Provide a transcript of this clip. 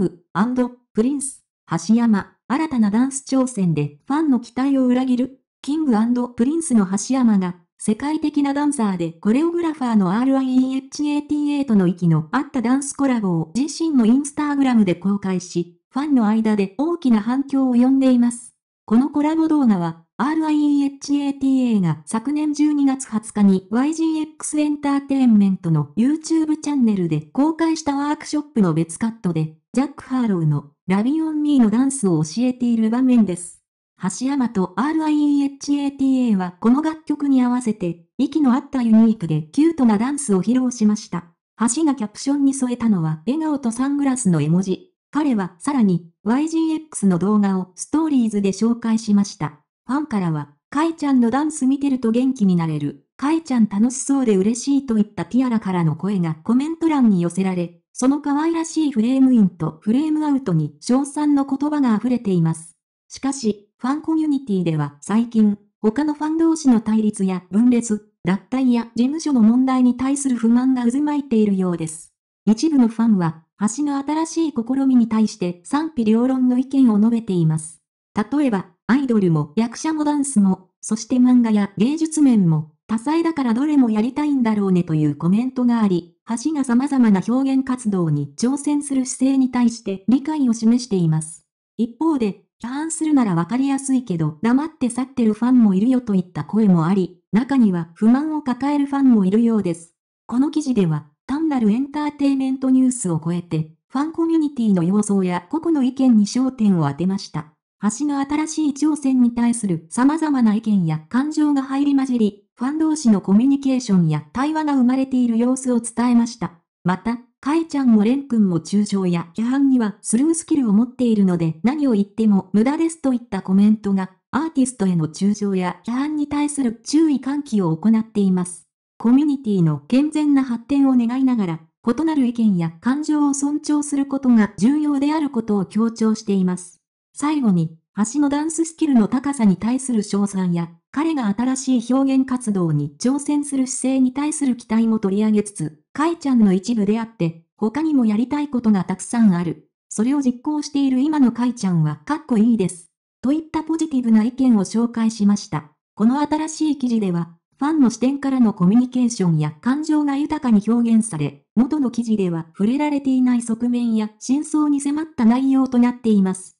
ムプリンス、橋山、新たなダンス挑戦でファンの期待を裏切る、キングプリンスの橋山が、世界的なダンサーでコレオグラファーの RIEH88 の息の合ったダンスコラボを自身のインスタグラムで公開し、ファンの間で大きな反響を呼んでいます。このコラボ動画は、RIEHATA が昨年12月20日に YGX エンターテインメントの YouTube チャンネルで公開したワークショップの別カットで、ジャック・ハーローのラビオン・ミーのダンスを教えている場面です。橋山と RIEHATA はこの楽曲に合わせて、息の合ったユニークでキュートなダンスを披露しました。橋がキャプションに添えたのは笑顔とサングラスの絵文字。彼はさらに YGX の動画をストーリーズで紹介しました。ファンからは、カイちゃんのダンス見てると元気になれる、カイちゃん楽しそうで嬉しいといったティアラからの声がコメント欄に寄せられ、その可愛らしいフレームインとフレームアウトに称賛の言葉が溢れています。しかし、ファンコミュニティでは最近、他のファン同士の対立や分裂、脱退や事務所の問題に対する不満が渦巻いているようです。一部のファンは、橋の新しい試みに対して賛否両論の意見を述べています。例えば、アイドルも役者もダンスも、そして漫画や芸術面も、多彩だからどれもやりたいんだろうねというコメントがあり、橋が様々な表現活動に挑戦する姿勢に対して理解を示しています。一方で、批判するならわかりやすいけど黙って去ってるファンもいるよといった声もあり、中には不満を抱えるファンもいるようです。この記事では、単なるエンターテイメントニュースを超えて、ファンコミュニティの様相や個々の意見に焦点を当てました。橋の新しい挑戦に対する様々な意見や感情が入り混じり、ファン同士のコミュニケーションや対話が生まれている様子を伝えました。また、かいちゃんもれんくんも中傷や批判にはスルースキルを持っているので何を言っても無駄ですといったコメントが、アーティストへの中傷や批判に対する注意喚起を行っています。コミュニティの健全な発展を願いながら、異なる意見や感情を尊重することが重要であることを強調しています。最後に、橋のダンススキルの高さに対する賞賛や、彼が新しい表現活動に挑戦する姿勢に対する期待も取り上げつつ、カイちゃんの一部であって、他にもやりたいことがたくさんある。それを実行している今のカイちゃんはかっこいいです。といったポジティブな意見を紹介しました。この新しい記事では、ファンの視点からのコミュニケーションや感情が豊かに表現され、元の記事では触れられていない側面や真相に迫った内容となっています。